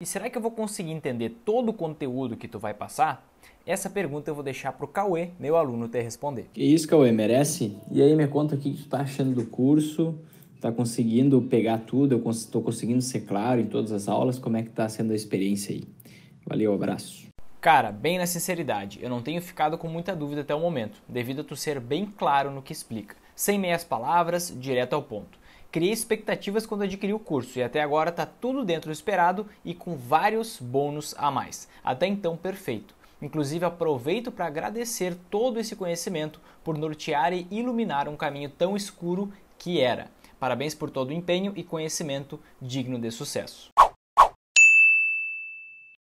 E será que eu vou conseguir entender todo o conteúdo que tu vai passar? Essa pergunta eu vou deixar para o Cauê, meu aluno, te responder. Que isso, Cauê, merece? E aí, me conta o que tu está achando do curso, Está conseguindo pegar tudo, eu estou conseguindo ser claro em todas as aulas, como é que está sendo a experiência aí? Valeu, abraço. Cara, bem na sinceridade, eu não tenho ficado com muita dúvida até o momento, devido a tu ser bem claro no que explica, sem meias palavras, direto ao ponto. Criei expectativas quando adquiri o curso e até agora está tudo dentro do esperado e com vários bônus a mais. Até então, perfeito. Inclusive, aproveito para agradecer todo esse conhecimento por nortear e iluminar um caminho tão escuro que era. Parabéns por todo o empenho e conhecimento digno de sucesso.